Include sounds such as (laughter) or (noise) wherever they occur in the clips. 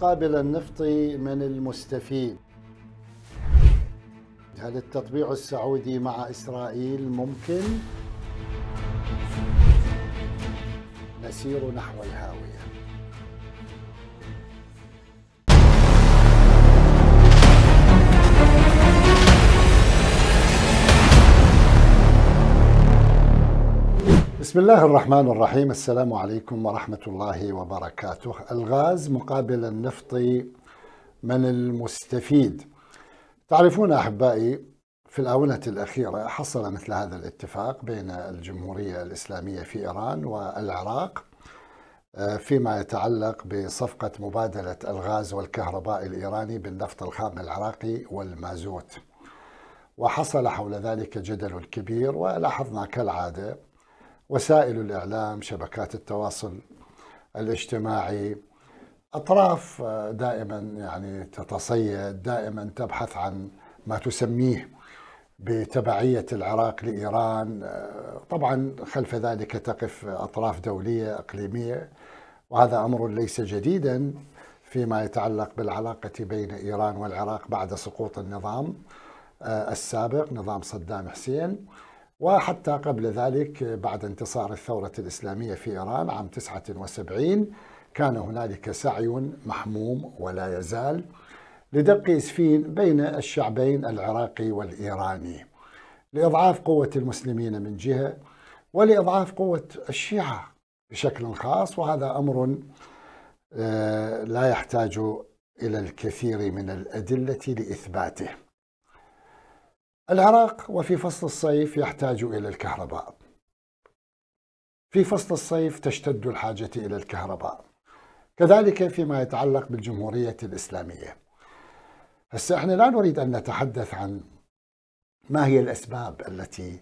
المقابل النفطي من المستفيد هل التطبيع السعودي مع إسرائيل ممكن؟ نسير نحو الهاوية بسم الله الرحمن الرحيم السلام عليكم ورحمة الله وبركاته الغاز مقابل النفط من المستفيد تعرفون أحبائي في الآونة الأخيرة حصل مثل هذا الاتفاق بين الجمهورية الإسلامية في إيران والعراق آه، فيما يتعلق بصفقة مبادلة الغاز والكهرباء الإيراني بالنفط الخام العراقي والمازوت وحصل حول ذلك جدل كبير ولاحظنا كالعادة وسائل الإعلام شبكات التواصل الاجتماعي أطراف آه، دائما يعني تتصيد دائما تبحث عن ما تسميه بتبعية العراق لإيران آه، طبعا خلف ذلك تقف أطراف دولية أقليمية وهذا أمر ليس جديدا فيما يتعلق بالعلاقة بين إيران والعراق بعد سقوط النظام آه، السابق نظام صدام حسين وحتى قبل ذلك بعد انتصار الثورة الإسلامية في إيران عام 79 كان هنالك سعي محموم ولا يزال لدق إسفين بين الشعبين العراقي والإيراني لإضعاف قوة المسلمين من جهة ولإضعاف قوة الشيعة بشكل خاص وهذا أمر آه، لا يحتاج إلى الكثير من الأدلة لإثباته العراق وفي فصل الصيف يحتاج إلى الكهرباء في فصل الصيف تشتد الحاجة إلى الكهرباء كذلك فيما يتعلق بالجمهورية الإسلامية هسه احنا لا نريد أن نتحدث عن ما هي الأسباب التي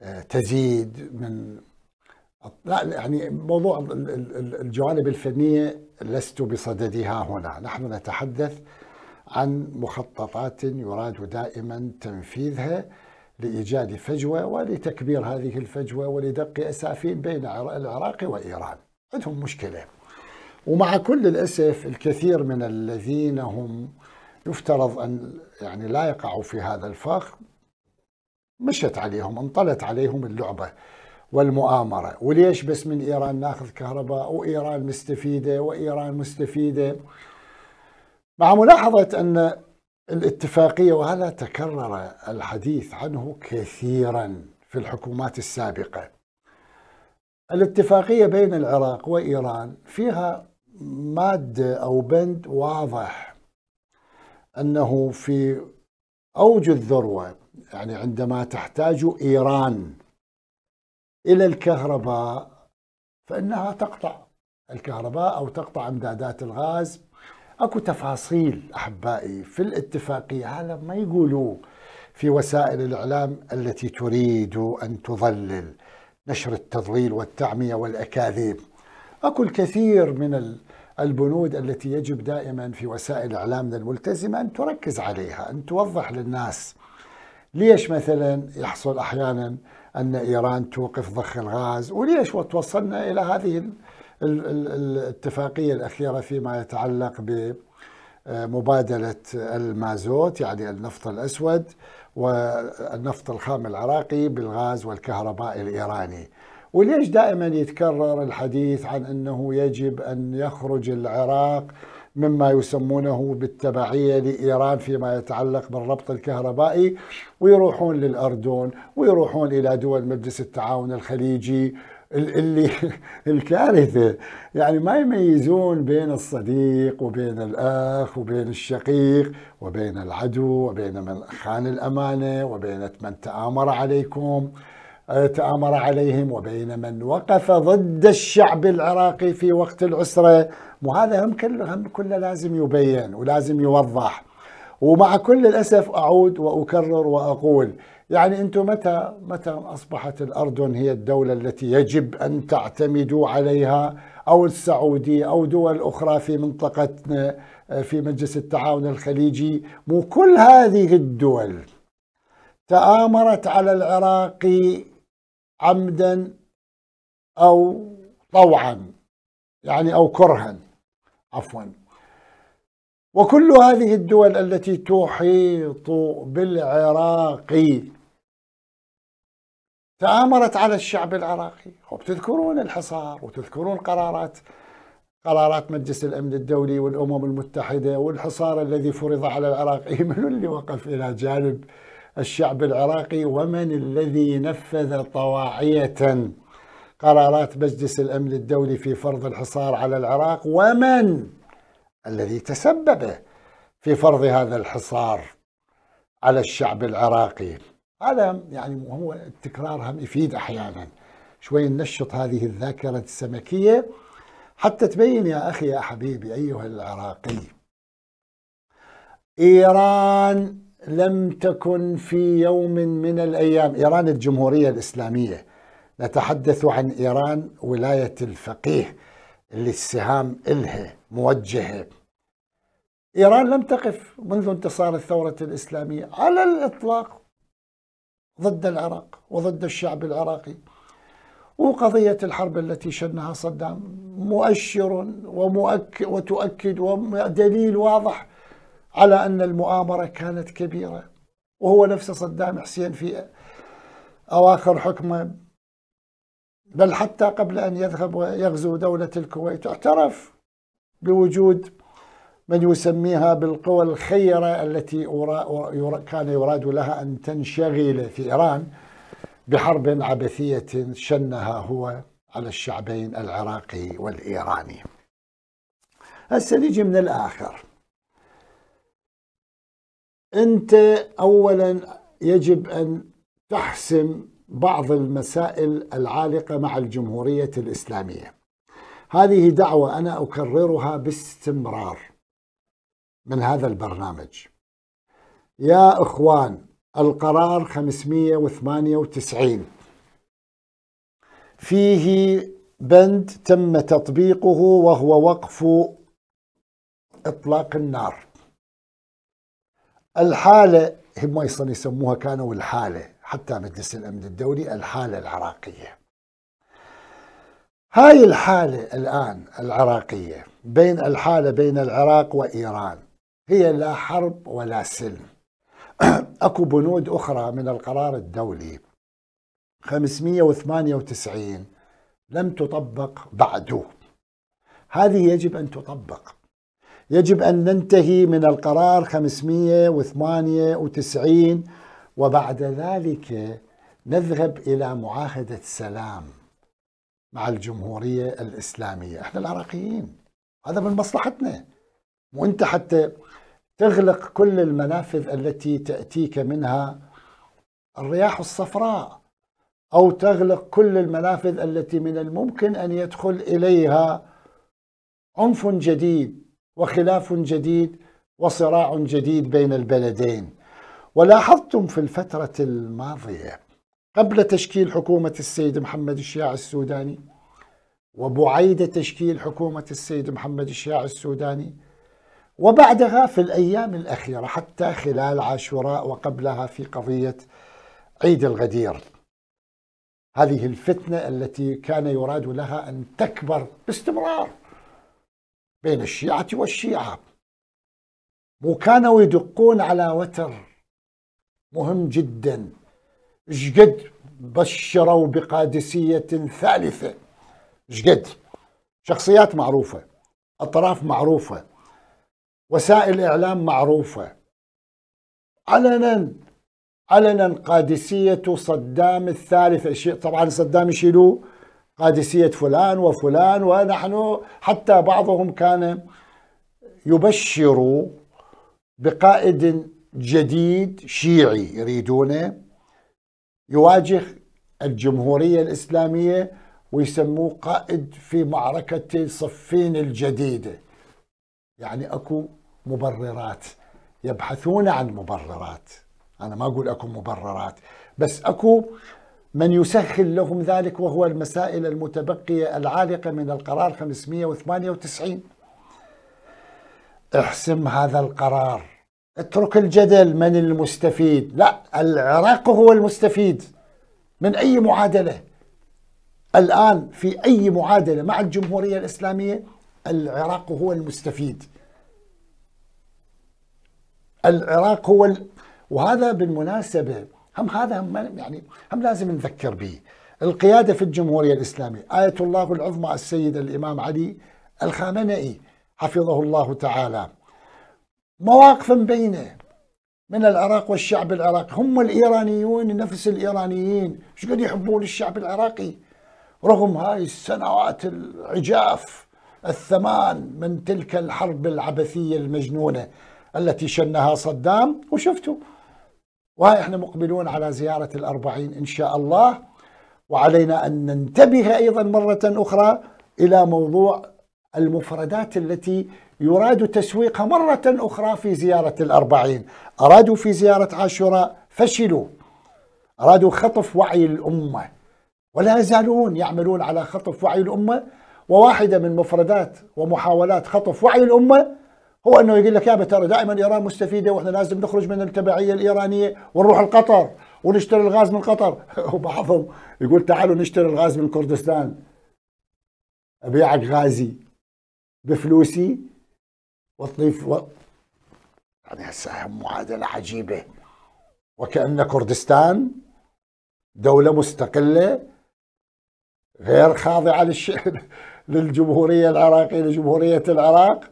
آه، تزيد من لا يعني موضوع الجوانب الفنية لست بصددها هنا نحن نتحدث عن مخططات يراد دائما تنفيذها لإيجاد فجوة ولتكبير هذه الفجوة ولدق أسافين بين العراق وإيران عندهم مشكلة ومع كل الأسف الكثير من الذين هم يفترض أن يعني لا يقعوا في هذا الفخ مشت عليهم انطلت عليهم اللعبة والمؤامرة وليش بس من إيران ناخذ كهرباء وإيران مستفيدة وإيران مستفيدة مع ملاحظة أن الاتفاقية وهذا تكرر الحديث عنه كثيرا في الحكومات السابقة الاتفاقية بين العراق وإيران فيها مادة أو بند واضح أنه في أوج الذروة يعني عندما تحتاج إيران إلى الكهرباء فإنها تقطع الكهرباء أو تقطع إمدادات الغاز اكو تفاصيل احبائي في الاتفاقيه هذا ما يقولوه في وسائل الاعلام التي تريد ان تضلل نشر التضليل والتعميه والاكاذيب اكو الكثير من البنود التي يجب دائما في وسائل اعلامنا الملتزمه ان تركز عليها ان توضح للناس ليش مثلا يحصل احيانا ان ايران توقف ضخ الغاز وليش وتوصلنا الى هذه الاتفاقية الأخيرة فيما يتعلق بمبادلة المازوت يعني النفط الأسود والنفط الخام العراقي بالغاز والكهرباء الإيراني وليش دائما يتكرر الحديث عن أنه يجب أن يخرج العراق مما يسمونه بالتبعية لإيران فيما يتعلق بالربط الكهربائي ويروحون للأردن ويروحون إلى دول مجلس التعاون الخليجي اللي (laughs) الكارثه يعني ما يميزون بين الصديق وبين الاخ وبين الشقيق وبين العدو وبين من خان الامانه وبين من تآمر عليكم آه، تآمر عليهم وبين من وقف ضد الشعب العراقي في وقت العسرة وهذا هم كله هم كله لازم يبين ولازم يوضح ومع كل الأسف أعود وأكرر وأقول يعني انتم متى متى اصبحت الاردن هي الدوله التي يجب ان تعتمدوا عليها او السعوديه او دول اخرى في منطقتنا آه، في مجلس التعاون الخليجي مو كل هذه الدول تآمرت على العراق عمدا او طوعا يعني او كرها عفوا وكل هذه الدول التي تحيط بالعراق تآمرت على الشعب العراقي وبتذكرون الحصار وتذكرون قرارات قرارات مجلس الأمن الدولي والأمم المتحدة والحصار الذي فرض على العراق (laughs) من اللي وقف إلى جانب الشعب العراقي ومن الذي نفذ طواعية قرارات مجلس الأمن الدولي في فرض الحصار على العراق ومن الذي تسبب في فرض هذا الحصار على الشعب العراقي هذا يعني هو التكرار هم يفيد احيانا شوي ننشط هذه الذاكره السمكيه حتى تبين يا اخي يا حبيبي ايها العراقي ايران لم تكن في يوم من الايام ايران الجمهوريه الاسلاميه نتحدث عن ايران ولايه الفقيه اللي السهام الها موجهه ايران لم تقف منذ انتصار الثوره الاسلاميه على الاطلاق ضد العراق وضد الشعب العراقي وقضية الحرب التي شنها صدام مؤشر ومؤكد وتؤكد ودليل واضح على أن المؤامرة كانت كبيرة وهو نفسه صدام حسين في أواخر حكمه بل حتى قبل أن يذهب ويغزو دولة الكويت اعترف بوجود من يسميها بالقوى الخيرة التي كان يراد لها أن تنشغل في إيران بحرب عبثية شنها هو على الشعبين العراقي والإيراني هسه نيجي من الآخر أنت أولا يجب أن تحسم بعض المسائل العالقة مع الجمهورية الإسلامية هذه دعوة أنا أكررها باستمرار من هذا البرنامج يا إخوان القرار 598 فيه بند تم تطبيقه وهو وقف إطلاق النار الحالة هم أيضا يسموها كانوا الحالة حتى مجلس الأمن الدولي الحالة العراقية هاي الحالة الآن العراقية بين الحالة بين العراق وإيران هي لا حرب ولا سلم (clears throat) اكو بنود اخرى من القرار الدولي 598 لم تطبق بعده هذه يجب ان تطبق يجب ان ننتهي من القرار 598 وبعد ذلك نذهب الى معاهده سلام مع الجمهوريه الاسلاميه، احنا العراقيين هذا من مصلحتنا. وانت حتى تغلق كل المنافذ التي تاتيك منها الرياح الصفراء او تغلق كل المنافذ التي من الممكن ان يدخل اليها عنف جديد وخلاف جديد وصراع جديد بين البلدين ولاحظتم في الفتره الماضيه قبل تشكيل حكومه السيد محمد الشياع السوداني وبعيد تشكيل حكومه السيد محمد الشياع السوداني وبعدها في الأيام الأخيرة حتى خلال عاشوراء وقبلها في قضية عيد الغدير هذه الفتنة التي كان يراد لها أن تكبر باستمرار بين الشيعة والشيعة وكانوا يدقون على وتر مهم جدا شقد بشروا بقادسية ثالثة شقد شخصيات معروفة أطراف معروفة وسائل إعلام معروفة علنا علنا قادسية صدام الثالث طبعا صدام يشيلوه قادسية فلان وفلان ونحن حتى بعضهم كان يبشر بقائد جديد شيعي يريدونه يواجه الجمهورية الإسلامية ويسموه قائد في معركة صفين الجديدة يعني أكو مبررات يبحثون عن مبررات أنا ما أقول أكو مبررات بس أكو من يسهل لهم ذلك وهو المسائل المتبقية العالقة من القرار 598 احسم هذا القرار اترك الجدل من المستفيد لا العراق هو المستفيد من أي معادلة الآن في أي معادلة مع الجمهورية الإسلامية العراق هو المستفيد العراق هو ال... وهذا بالمناسبه هم هذا هم يعني هم لازم نذكر به القياده في الجمهوريه الاسلاميه ايه الله العظمى السيد الامام علي الخامنئي حفظه الله تعالى مواقف بينه من العراق والشعب العراقي هم الايرانيون نفس الايرانيين ايش قد يحبون الشعب العراقي رغم هاي السنوات العجاف الثمان من تلك الحرب العبثيه المجنونه التي شنها صدام وشفتوا احنا مقبلون على زيارة الأربعين إن شاء الله وعلينا أن ننتبه أيضا مرة أخرى إلى موضوع المفردات التي يراد تسويقها مرة أخرى في زيارة الأربعين أرادوا في زيارة عاشوراء فشلوا أرادوا خطف وعي الأمة ولا يزالون يعملون على خطف وعي الأمة وواحدة من مفردات ومحاولات خطف وعي الأمة هو انه يقول لك يا ترى دائما ايران مستفيده واحنا لازم نخرج من التبعيه الايرانيه ونروح لقطر ونشتري الغاز من قطر (laughs) وبعضهم يقول تعالوا نشتري الغاز من كردستان ابيعك غازي بفلوسي وتضيف و... يعني هسه معادله عجيبه وكأن كردستان دولة مستقلة غير خاضعة للش... (laughs) للجمهورية العراقية لجمهورية العراق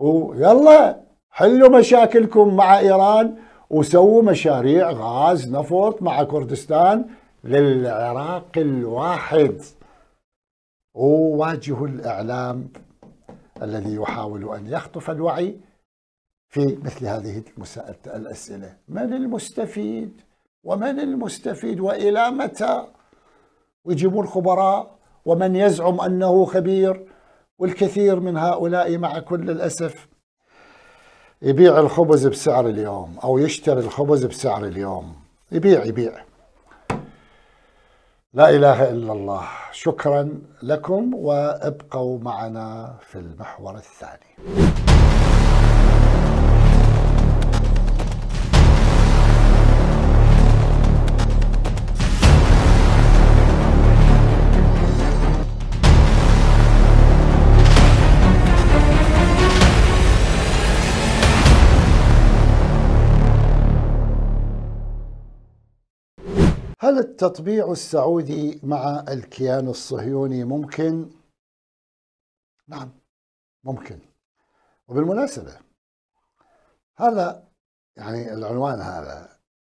ويلا حلوا مشاكلكم مع إيران وسووا مشاريع غاز نفط مع كردستان للعراق الواحد وواجهوا الإعلام الذي يحاول أن يخطف الوعي في مثل هذه الأسئلة من المستفيد ومن المستفيد وإلى متى ويجيبون خبراء ومن يزعم أنه خبير والكثير من هؤلاء مع كل الأسف يبيع الخبز بسعر اليوم أو يشتري الخبز بسعر اليوم يبيع يبيع لا إله إلا الله شكرا لكم وابقوا معنا في المحور الثاني هل التطبيع السعودي مع الكيان الصهيوني ممكن؟ نعم ممكن وبالمناسبة هذا يعني العنوان هذا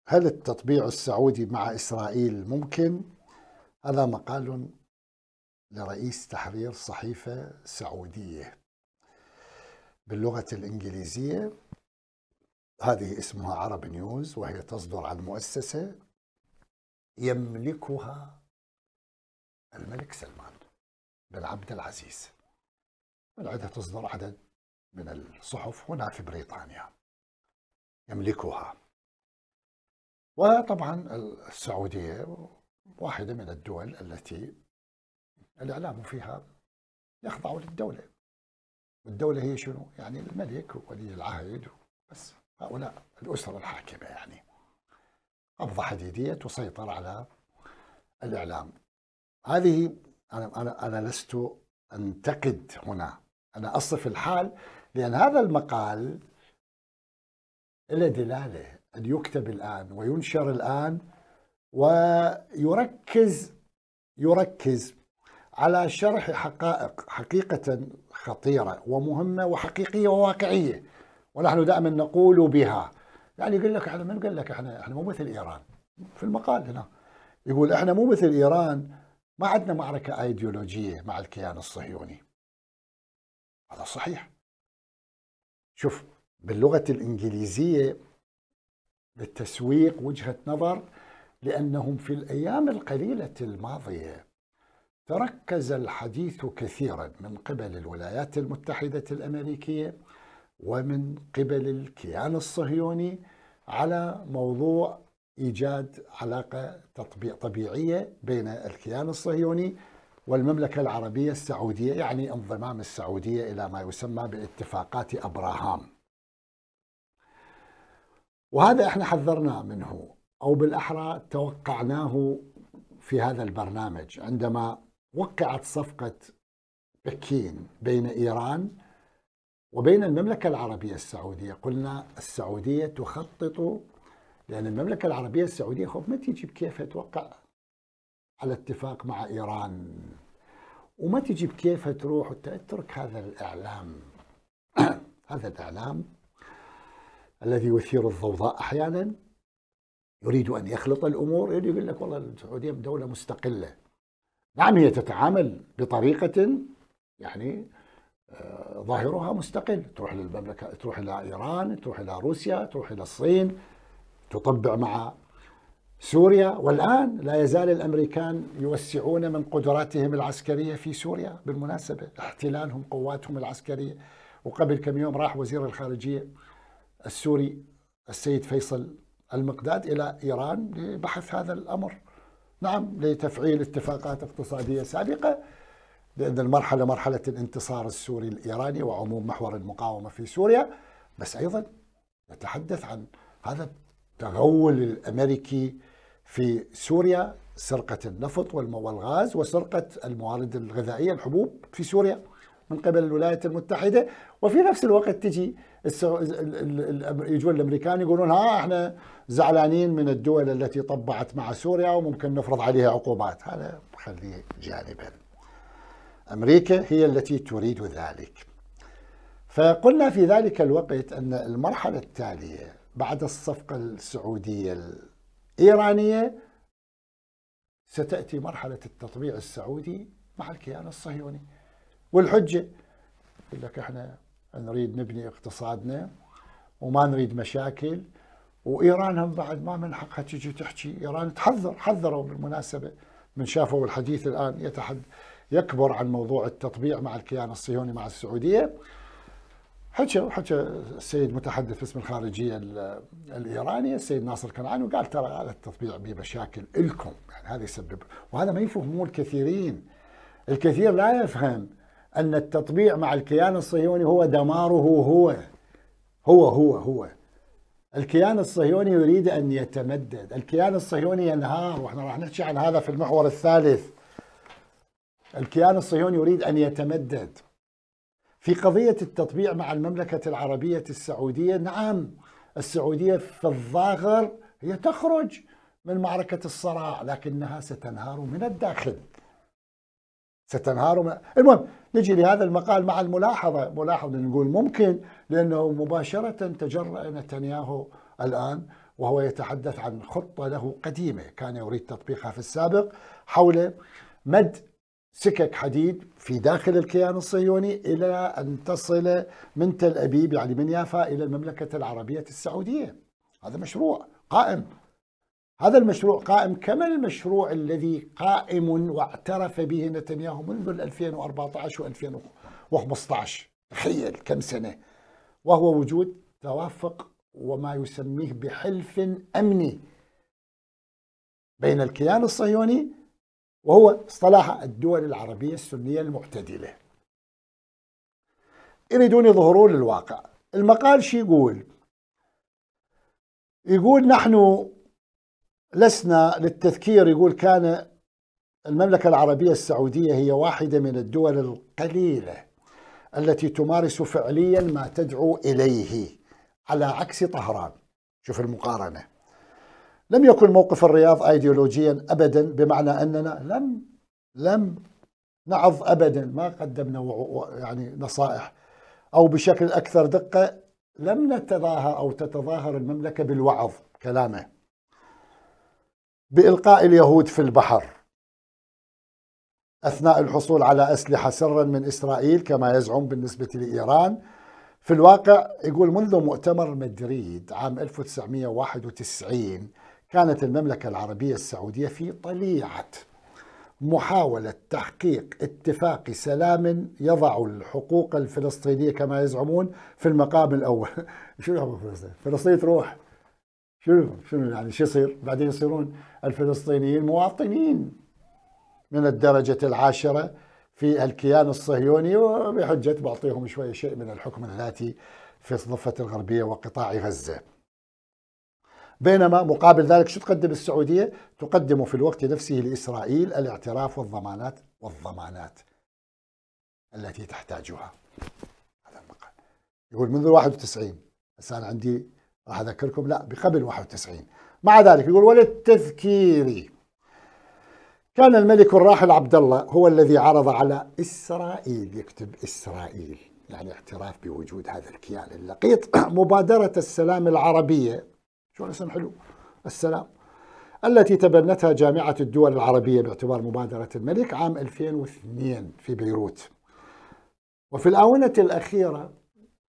هل التطبيع السعودي مع إسرائيل ممكن؟ هذا مقال لرئيس تحرير صحيفة سعودية باللغة الإنجليزية هذه اسمها عرب نيوز وهي تصدر عن مؤسسة يملكها الملك سلمان بن عبد العزيز العدة تصدر عدد من الصحف هنا في بريطانيا يملكها وطبعا السعودية واحدة من الدول التي الإعلام فيها يخضع للدولة والدولة هي شنو؟ يعني الملك وولي العهد بس هؤلاء الأسرة الحاكمة يعني قبضة حديدية تسيطر على الإعلام هذه أنا, أنا, أنا لست أنتقد هنا أنا أصف الحال لأن هذا المقال له دلالة أن يكتب الآن وينشر الآن ويركز يركز على شرح حقائق حقيقة خطيرة ومهمة وحقيقية وواقعية ونحن دائما نقول بها يعني يقول لك احنا من قال لك احنا احنا مو مثل ايران في المقال هنا يقول احنا مو مثل ايران ما عندنا معركه ايديولوجيه مع الكيان الصهيوني هذا صحيح شوف باللغه الانجليزيه للتسويق وجهه نظر لانهم في الايام القليله الماضيه تركز الحديث كثيرا من قبل الولايات المتحده الامريكيه ومن قبل الكيان الصهيوني على موضوع إيجاد علاقة تطبيع طبيعية بين الكيان الصهيوني والمملكة العربية السعودية يعني انضمام السعودية إلى ما يسمى باتفاقات أبراهام وهذا احنا حذرنا منه أو بالأحرى توقعناه في هذا البرنامج عندما وقعت صفقة بكين بين إيران وبين المملكة العربية السعودية قلنا السعودية تخطط لأن المملكة العربية السعودية خب ما تيجي بكيفها توقع على اتفاق مع إيران وما تجي بكيفها تروح وتترك هذا الإعلام (clears throat) هذا الإعلام الذي يثير الضوضاء أحيانا يريد أن يخلط الأمور يريد يقول لك والله السعودية دولة مستقلة نعم هي تتعامل بطريقة يعني ظاهرها مستقل تروح للمملكة تروح إلى إيران تروح إلى روسيا تروح إلى الصين تطبع مع سوريا والآن لا يزال الأمريكان يوسعون من قدراتهم العسكرية في سوريا بالمناسبة احتلالهم قواتهم العسكرية وقبل كم يوم راح وزير الخارجية السوري السيد فيصل المقداد إلى إيران لبحث هذا الأمر نعم لتفعيل اتفاقات اقتصادية سابقة لأن المرحلة مرحلة الانتصار السوري الإيراني وعموم محور المقاومة في سوريا بس أيضا نتحدث عن هذا التغول الأمريكي في سوريا سرقة النفط والغاز وسرقة الموارد الغذائية الحبوب في سوريا من قبل الولايات المتحدة وفي نفس الوقت تجي يجون الامريكان يقولون ها احنا زعلانين من الدول التي طبعت مع سوريا وممكن نفرض عليها عقوبات هذا خليه جانبا أمريكا هي التي تريد ذلك فقلنا في ذلك الوقت أن المرحلة التالية بعد الصفقة السعودية الإيرانية ستأتي مرحلة التطبيع السعودي مع الكيان الصهيوني والحجة يقول لك احنا نريد نبني اقتصادنا وما نريد مشاكل وإيران هم بعد ما من حقها تجي تحكي إيران تحذر حذروا بالمناسبة من شافوا الحديث الآن يتحدث يكبر عن موضوع التطبيع مع الكيان الصهيوني مع السعودية حكى حكى السيد متحدث باسم الخارجيه الايراني السيد ناصر كنعان وقال ترى هذا التطبيع بمشاكل الكم يعني هذا يسبب وهذا ما يفهمون الكثيرين الكثير لا يفهم ان التطبيع مع الكيان الصهيوني هو دماره هو هو هو هو الكيان الصهيوني يريد ان يتمدد الكيان الصهيوني ينهار واحنا راح نحكي عن هذا في المحور الثالث الكيان الصهيوني يريد أن يتمدد في قضية التطبيع مع المملكة العربية السعودية نعم السعودية في الظاهر هي تخرج من معركة الصراع لكنها ستنهار من الداخل ستنهار من... المهم نجي لهذا المقال مع الملاحظة ملاحظة نقول ممكن لأنه مباشرة تجرأ نتنياهو الآن وهو يتحدث عن خطة له قديمة كان يريد تطبيقها في السابق حول مد سكك حديد في داخل الكيان الصهيوني إلى أن تصل من تل أبيب يعني من يافا إلى المملكة العربية السعودية هذا مشروع قائم هذا المشروع قائم كما المشروع الذي قائم واعترف به نتنياهو منذ 2014 و2015 تخيل كم سنة وهو وجود توافق وما يسميه بحلف أمني بين الكيان الصهيوني وهو اصطلاح الدول العربية السنية المعتدلة يريدون يظهروا للواقع المقال شي يقول يقول نحن لسنا للتذكير يقول كان المملكة العربية السعودية هي واحدة من الدول القليلة التي تمارس فعليا ما تدعو إليه على عكس طهران شوف المقارنة لم يكن موقف الرياض ايديولوجيا ابدا بمعنى اننا لم لم نعظ ابدا ما قدمنا يعني نصائح او بشكل اكثر دقه لم نتظاهر او تتظاهر المملكه بالوعظ كلامه بالقاء اليهود في البحر اثناء الحصول على اسلحه سرا من اسرائيل كما يزعم بالنسبه لايران في الواقع يقول منذ مؤتمر مدريد عام 1991 كانت المملكة العربية السعودية في طليعة محاولة تحقيق اتفاق سلام يضع الحقوق الفلسطينية كما يزعمون في المقام الأول (laughs) شنو الحقوق فلسطين؟ فلسطين تروح شنو شنو يعني شو يصير؟ بعدين يصيرون الفلسطينيين مواطنين من الدرجة العاشرة في الكيان الصهيوني وبحجة بعطيهم شوية شيء من الحكم الذاتي في الضفة الغربية وقطاع غزة بينما مقابل ذلك شو تقدم السعودية؟ تقدم في الوقت نفسه لإسرائيل الاعتراف والضمانات والضمانات التي تحتاجها هذا المقال يقول منذ 91 بس أنا عندي راح أذكركم لا بقبل 91 مع ذلك يقول وللتذكير كان الملك الراحل عبد الله هو الذي عرض على إسرائيل يكتب إسرائيل يعني اعتراف بوجود هذا الكيان اللقيط (clears throat) مبادرة السلام العربية شلون اسم حلو السلام التي تبنتها جامعة الدول العربية باعتبار مبادرة الملك عام 2002 في بيروت وفي الآونة الأخيرة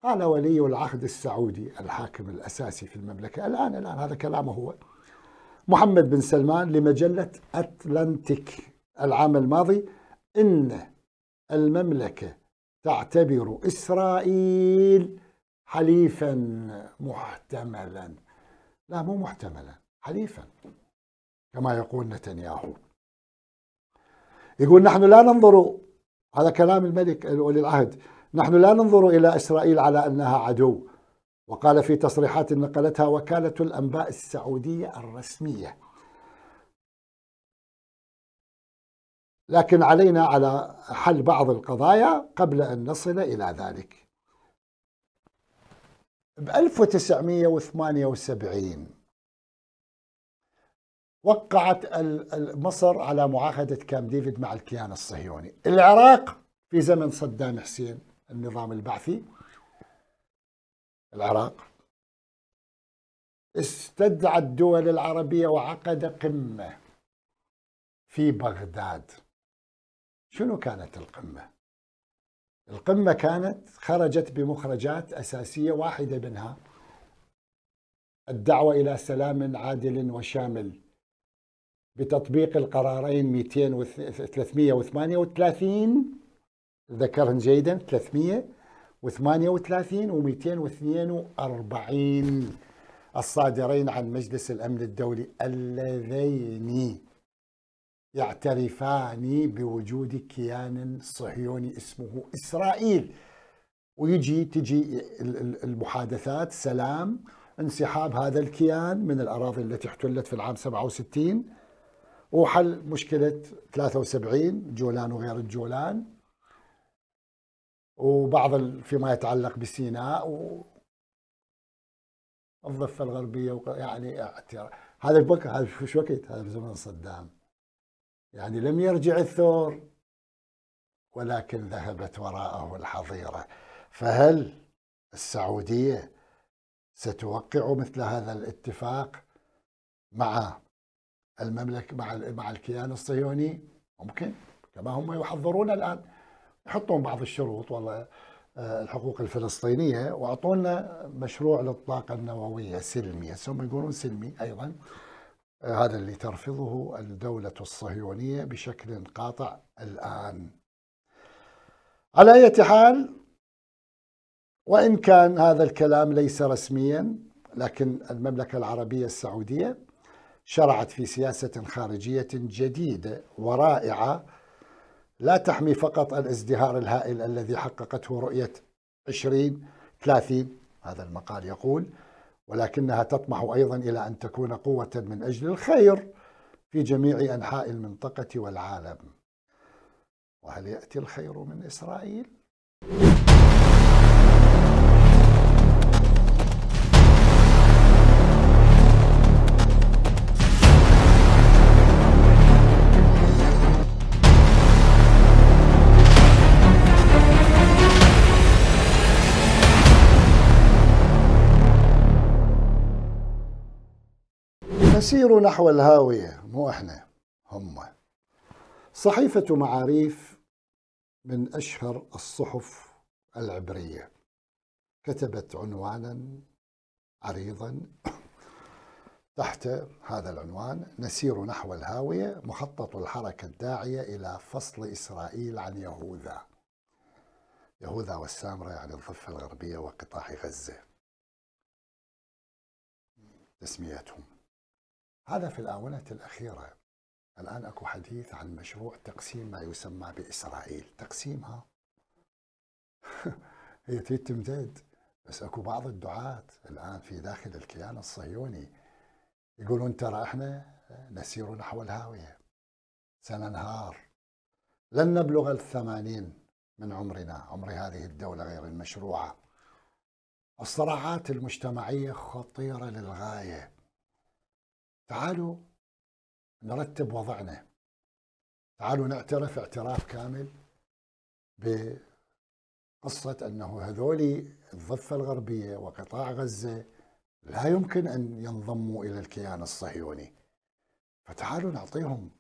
قال ولي العهد السعودي الحاكم الأساسي في المملكة الآن الآن هذا كلامه هو محمد بن سلمان لمجلة أتلانتيك العام الماضي إن المملكة تعتبر إسرائيل حليفا محتملا لا مو محتملا حليفا كما يقول نتنياهو يقول نحن لا ننظر هذا كلام الملك ولي العهد نحن لا ننظر إلى إسرائيل على أنها عدو وقال في تصريحات نقلتها وكالة الأنباء السعودية الرسمية لكن علينا على حل بعض القضايا قبل أن نصل إلى ذلك ب 1978 وقعت مصر على معاهدة كام ديفيد مع الكيان الصهيوني العراق في زمن صدام حسين النظام البعثي العراق استدعى الدول العربية وعقد قمة في بغداد شنو كانت القمة؟ القمة كانت خرجت بمخرجات أساسية واحدة منها الدعوة إلى سلام عادل وشامل بتطبيق القرارين 200 338 ذكرهم جيدا 338 و 242 الصادرين عن مجلس الأمن الدولي اللذين يعترفان بوجود كيان صهيوني اسمه إسرائيل ويجي تجي المحادثات سلام انسحاب هذا الكيان من الأراضي التي احتلت في العام 67 وحل مشكلة 73 جولان وغير الجولان وبعض فيما يتعلق بسيناء والضفة الغربية يعني هذا بكر هذا شو وقت هذا في زمن صدام يعني لم يرجع الثور ولكن ذهبت وراءه الحظيره فهل السعوديه ستوقع مثل هذا الاتفاق مع المملكه مع مع الكيان الصهيوني ممكن كما هم يحضرون الان يحطون بعض الشروط والله آه، الحقوق الفلسطينيه واعطونا مشروع للطاقه النوويه سلمي هم يقولون سلمي ايضا هذا اللي ترفضه الدولة الصهيونية بشكل قاطع الآن على أي حال وإن كان هذا الكلام ليس رسميا لكن المملكة العربية السعودية شرعت في سياسة خارجية جديدة ورائعة لا تحمي فقط الازدهار الهائل الذي حققته رؤية 20 30 هذا المقال يقول ولكنها تطمح أيضا إلى أن تكون قوة من أجل الخير في جميع أنحاء المنطقة والعالم وهل يأتي الخير من إسرائيل؟ نسير نحو الهاوية مو احنا هم صحيفة معاريف من أشهر الصحف العبرية كتبت عنوانا عريضا (coughs) تحت هذا العنوان نسير نحو الهاوية مخطط الحركة الداعية إلى فصل إسرائيل عن يهوذا يهوذا والسامرة يعني الضفة الغربية وقطاع غزة تسميتهم هذا في الآونة الأخيرة الآن أكو حديث عن مشروع تقسيم ما يسمى بإسرائيل تقسيمها هي (laughs) تريد تمتد بس أكو بعض الدعاة الآن في داخل الكيان الصهيوني يقولون ترى إحنا نسير نحو الهاوية سننهار لن نبلغ الثمانين من عمرنا عمر هذه الدولة غير المشروعة الصراعات المجتمعية خطيرة للغاية تعالوا نرتب وضعنا تعالوا نعترف اعتراف كامل بقصة أنه هذول الضفة الغربية وقطاع غزة لا يمكن أن ينضموا إلى الكيان الصهيوني فتعالوا نعطيهم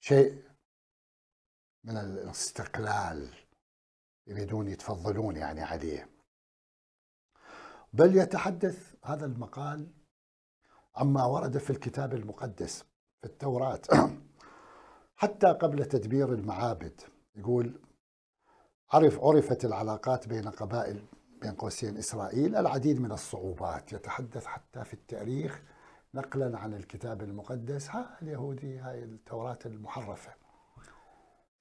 شيء من الاستقلال يريدون يتفضلون يعني عليه بل يتحدث هذا المقال عما ورد في الكتاب المقدس في التوراة (clears throat) حتى قبل تدبير المعابد يقول عرف عرفت العلاقات بين قبائل بين قوسين إسرائيل العديد من الصعوبات يتحدث حتى في التاريخ نقلا عن الكتاب المقدس ها اليهودي هاي التوراة المحرفة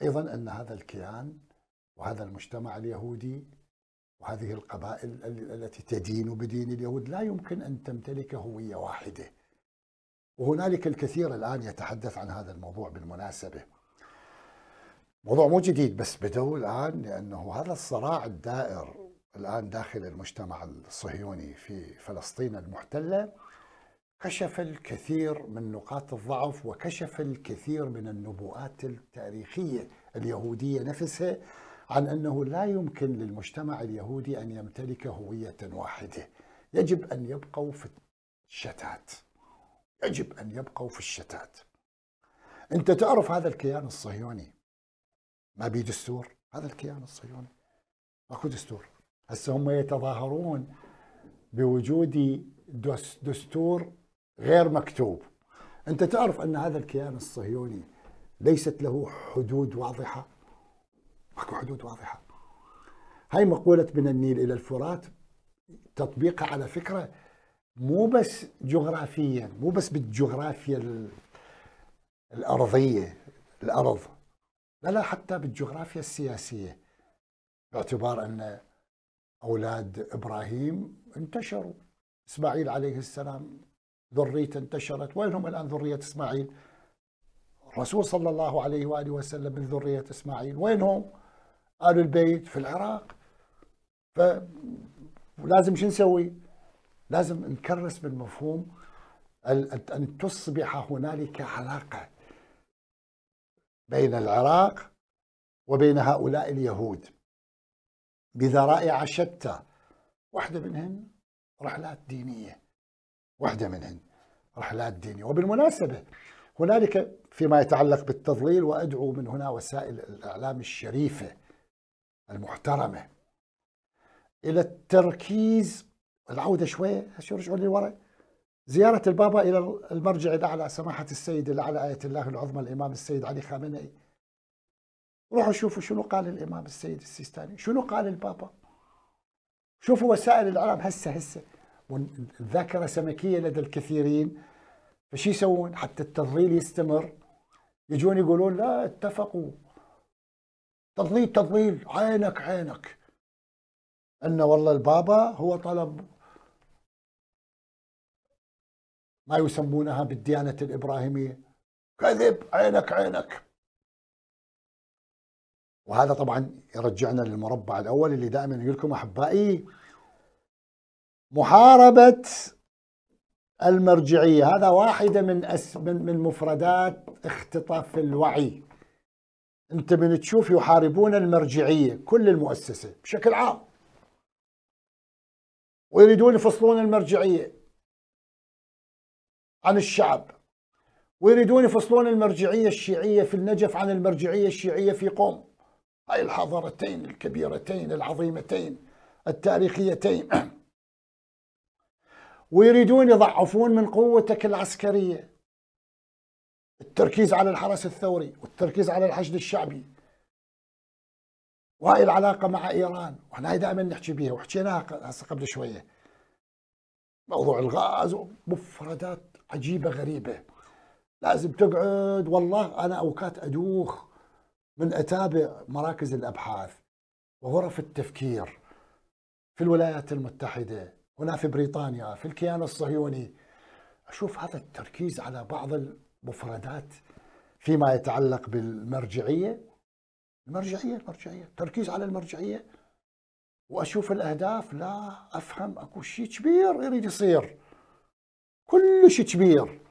أيضا أن هذا الكيان وهذا المجتمع اليهودي وهذه القبائل التي تدين بدين اليهود لا يمكن أن تمتلك هوية واحدة وهنالك الكثير الآن يتحدث عن هذا الموضوع بالمناسبة موضوع مو جديد بس بدو الآن لأنه هذا الصراع الدائر الآن داخل المجتمع الصهيوني في فلسطين المحتلة كشف الكثير من نقاط الضعف وكشف الكثير من النبوءات التاريخية اليهودية نفسها عن أنه لا يمكن للمجتمع اليهودي أن يمتلك هوية واحدة يجب أن يبقوا في الشتات يجب أن يبقوا في الشتات أنت تعرف هذا الكيان الصهيوني ما بيه دستور هذا الكيان الصهيوني ماكو دستور هسه هم يتظاهرون بوجود دستور غير مكتوب انت تعرف ان هذا الكيان الصهيوني ليست له حدود واضحه ماكو حدود واضحه هاي مقوله من النيل الى الفرات تطبيقها على فكره مو بس جغرافيا مو بس بالجغرافيا الارضيه الارض لا لا حتى بالجغرافيا السياسيه باعتبار ان اولاد ابراهيم انتشروا اسماعيل عليه السلام ذريته انتشرت وينهم الان ذريه اسماعيل الرسول صلى الله عليه واله وسلم من ذريه اسماعيل وينهم آل البيت في العراق ف ولازم شو نسوي؟ لازم نكرس بالمفهوم أن تصبح هنالك علاقة بين العراق وبين هؤلاء اليهود بذرائع شتى واحدة منهن رحلات دينية واحدة منهن رحلات دينية وبالمناسبة هنالك فيما يتعلق بالتضليل وأدعو من هنا وسائل الإعلام الشريفة المحترمة إلى التركيز العودة شوية رجعوا لي ورا زيارة البابا إلى المرجع الأعلى سماحة السيد الأعلى آية الله العظمى الإمام السيد علي خامنئي روحوا شوفوا شنو قال الإمام السيد السيستاني شنو قال البابا شوفوا وسائل الإعلام هسه هسه الذاكرة سمكية لدى الكثيرين فشي يسوون حتى التضليل يستمر يجون يقولون لا اتفقوا تضليل تضليل عينك عينك أن والله البابا هو طلب ما يسمونها بالديانة الإبراهيمية كذب عينك عينك وهذا طبعا يرجعنا للمربع الأول اللي دائما يقول لكم أحبائي محاربة المرجعية هذا واحدة من من مفردات اختطاف الوعي انت من تشوف يحاربون المرجعيه كل المؤسسه بشكل عام ويريدون يفصلون المرجعيه عن الشعب ويريدون يفصلون المرجعيه الشيعيه في النجف عن المرجعيه الشيعيه في قوم هاي الحضارتين الكبيرتين العظيمتين التاريخيتين (clears throat) ويريدون يضعفون من قوتك العسكريه التركيز على الحرس الثوري والتركيز على الحشد الشعبي وهاي العلاقه مع ايران وهنا دائما نحكي بيها وحكيناها هسه قبل شويه موضوع الغاز مفردات عجيبه غريبه لازم تقعد والله انا اوقات ادوخ من اتابع مراكز الابحاث وغرف التفكير في الولايات المتحده هنا في بريطانيا في الكيان الصهيوني اشوف هذا التركيز على بعض مفردات فيما يتعلق بالمرجعيه المرجعيه المرجعيه التركيز على المرجعيه واشوف الاهداف لا افهم اكو شيء كبير يريد يصير كل شيء كبير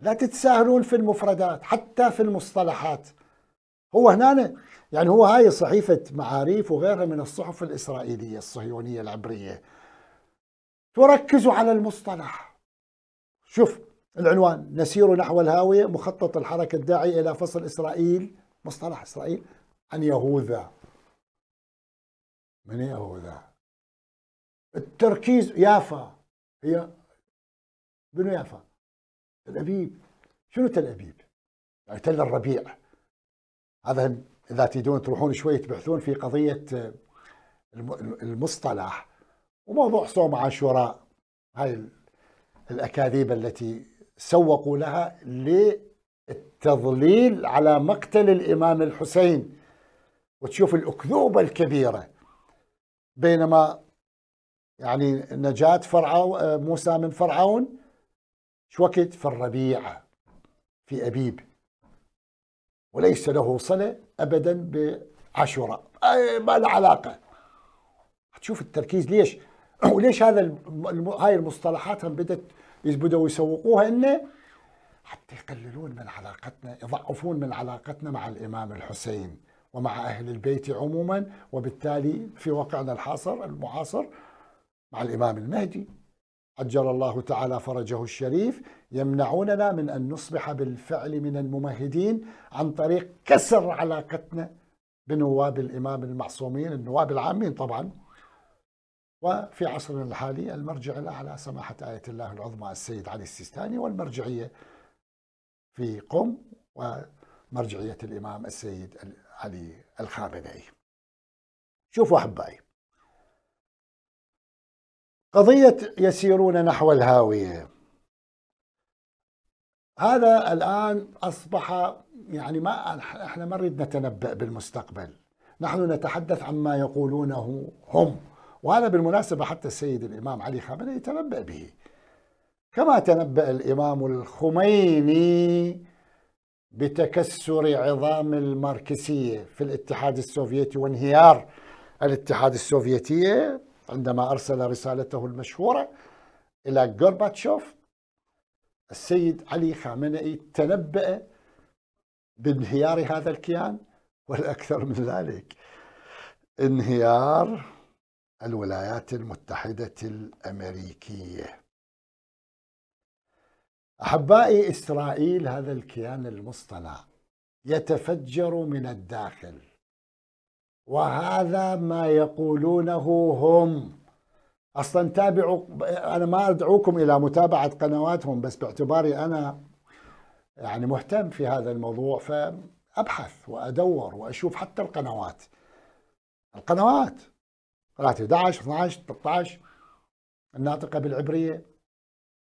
لا تتساهلون في المفردات حتى في المصطلحات هو هنا يعني هو هاي صحيفة معاريف وغيرها من الصحف الإسرائيلية الصهيونية العبرية تركز على المصطلح شوف العنوان نسير نحو الهاوية مخطط الحركة الداعي إلى فصل إسرائيل مصطلح إسرائيل عن يهوذا من يهوذا التركيز يافا هي بنو يافا تل أبيب شنو تل أبيب؟ يعني تل الربيع هذا إذا تريدون تروحون شوي تبحثون في قضية آه، المصطلح وموضوع صوم عاشوراء هاي الأكاذيب التي سوقوا لها للتضليل على مقتل الإمام الحسين وتشوف الأكذوبة الكبيرة بينما يعني نجاة فرعون موسى من فرعون شوكت في الربيع في أبيب وليس له صلة أبدا بعشرة ما له علاقة تشوف التركيز ليش وليش (clears throat) هذا هاي المصطلحات هم بدت ايش بدوا يسوقوها لنا حتى يقللون من علاقتنا يضعفون من علاقتنا مع الامام الحسين ومع اهل البيت عموما وبالتالي في واقعنا الحاصر المعاصر مع الامام المهدي أجر الله تعالى فرجه الشريف يمنعوننا من ان نصبح بالفعل من الممهدين عن طريق كسر علاقتنا بنواب الامام المعصومين النواب العامين طبعا وفي عصرنا الحالي المرجع الأعلى سماحة آية الله العظمى السيد علي السيستاني والمرجعية في قم ومرجعية الإمام السيد علي الخامنئي شوفوا أحبائي قضية يسيرون نحو الهاوية هذا الآن أصبح يعني ما احنا ما نريد نتنبأ بالمستقبل نحن نتحدث عما يقولونه هم وهذا بالمناسبة حتى السيد الإمام علي خامنئي تنبأ به كما تنبأ الإمام الخميني بتكسر عظام الماركسية في الاتحاد السوفيتي وانهيار الاتحاد السوفيتي عندما أرسل رسالته المشهورة إلى غورباتشوف السيد علي خامنئي تنبأ بانهيار هذا الكيان والأكثر من ذلك انهيار الولايات المتحدة الأمريكية أحبائي إسرائيل هذا الكيان المصطنع يتفجر من الداخل وهذا ما يقولونه هم اصلا تابعوا انا ما ادعوكم الى متابعه قنواتهم بس باعتباري انا يعني مهتم في هذا الموضوع فابحث وادور واشوف حتى القنوات القنوات قناه 11 12 13 الناطقه بالعبريه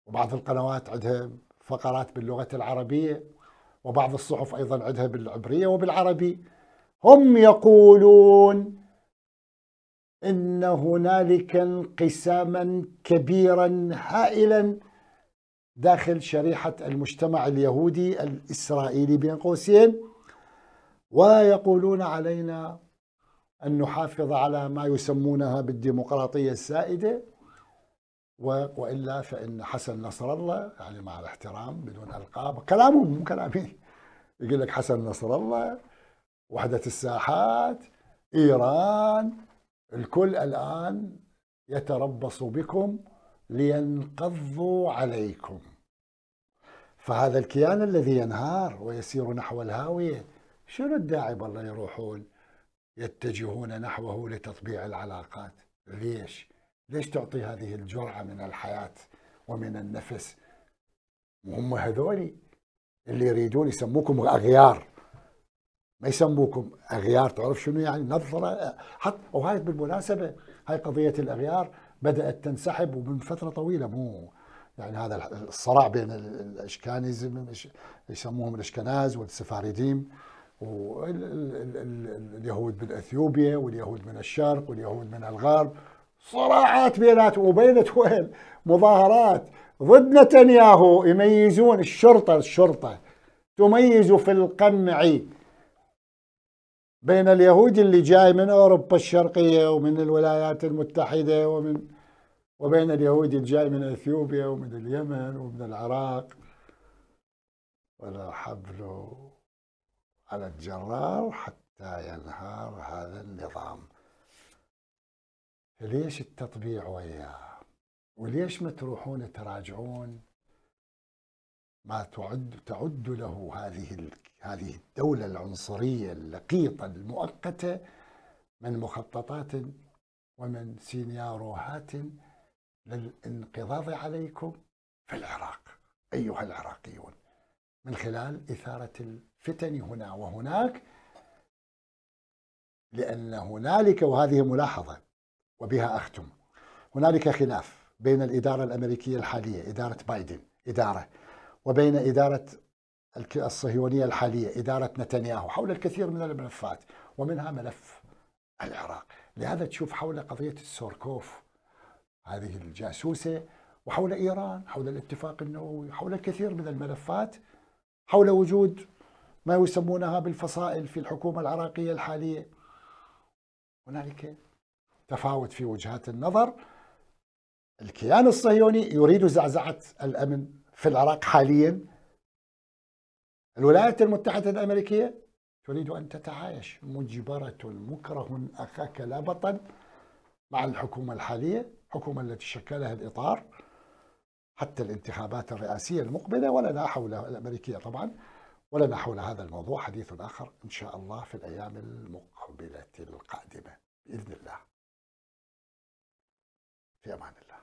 وبعض القنوات عندها فقرات باللغه العربيه وبعض الصحف ايضا عندها بالعبريه وبالعربي هم يقولون ان هنالك انقساما كبيرا هائلا داخل شريحه المجتمع اليهودي الاسرائيلي بين قوسين ويقولون علينا أن نحافظ على ما يسمونها بالديمقراطية السائدة وإلا فإن حسن نصر الله يعني مع الاحترام بدون ألقاب كلامه مو كلامي يقول لك حسن نصر الله وحدة الساحات إيران الكل الآن يتربص بكم لينقضوا عليكم فهذا الكيان الذي ينهار ويسير نحو الهاوية شنو الداعي بالله يروحون يتجهون نحوه لتطبيع العلاقات ليش؟ ليش تعطي هذه الجرعة من الحياة ومن النفس وهم هذولي اللي يريدون يسموكم أغيار ما يسموكم أغيار تعرف شنو يعني نظرة حط وهاي بالمناسبة هاي قضية الأغيار بدأت تنسحب ومن فترة طويلة مو يعني هذا الصراع بين الاشكانيزم يسموهم الاشكناز والسفارديم واليهود من اثيوبيا واليهود من الشرق واليهود من الغرب صراعات بيناتهم وبين وين مظاهرات ضد نتنياهو يميزون الشرطه الشرطه تميز في القمع بين اليهود اللي جاي من اوروبا الشرقيه ومن الولايات المتحده ومن وبين اليهود اللي جاي من اثيوبيا ومن اليمن ومن العراق ولا حبل على الجرار حتى ينهار هذا النظام ليش التطبيع وياه وليش ما تروحون تراجعون ما تعد تعد له هذه هذه الدولة العنصرية اللقيطة المؤقتة من مخططات ومن سيناريوهات للانقضاض عليكم في العراق أيها العراقيون من خلال إثارة فتن هنا وهناك لأن هنالك وهذه ملاحظة وبها أختم هنالك خلاف بين الإدارة الأمريكية الحالية إدارة بايدن إدارة وبين إدارة الصهيونية الحالية إدارة نتنياهو حول الكثير من الملفات ومنها ملف العراق لهذا تشوف حول قضية السوركوف هذه الجاسوسة وحول إيران حول الاتفاق النووي حول الكثير من الملفات حول وجود ما يسمونها بالفصائل في الحكومة العراقية الحالية هنالك تفاوت في وجهات النظر الكيان الصهيوني يريد زعزعة الأمن في العراق حاليا الولايات المتحدة الأمريكية تريد أن تتعايش مجبرة مكره أخاك لا بطل مع الحكومة الحالية الحكومة التي شكلها الإطار حتى الانتخابات الرئاسية المقبلة ولا لا حول الأمريكية طبعا ولنا حول هذا الموضوع حديث آخر إن شاء الله في الأيام المقبلة القادمة بإذن الله في أمان الله